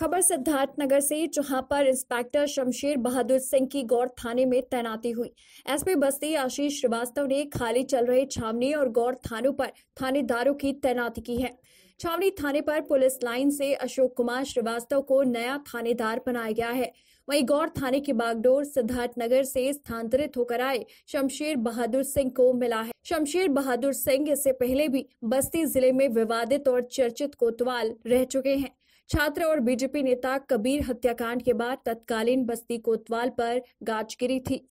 खबर सिद्धार्थनगर से जहां पर इंस्पेक्टर शमशेर बहादुर सिंह की गौर थाने में तैनाती हुई एसपी बस्ती आशीष श्रीवास्तव ने खाली चल रहे छावनी और गौर थानों पर थानेदारों की तैनाती की है छावनी थाने पर पुलिस लाइन से अशोक कुमार श्रीवास्तव को नया थानेदार बनाया गया है वहीं गौर थाने की बागडोर सिद्धार्थनगर से स्थानांतरित होकर आए शमशेर बहादुर सिंह को मिला है शमशेर बहादुर सिंह इससे पहले भी बस्ती जिले में विवादित और चर्चित कोतवाल रह चुके हैं छात्र और बीजेपी नेता कबीर हत्याकांड के बाद तत्कालीन बस्ती कोतवाल पर गाजगिरी थी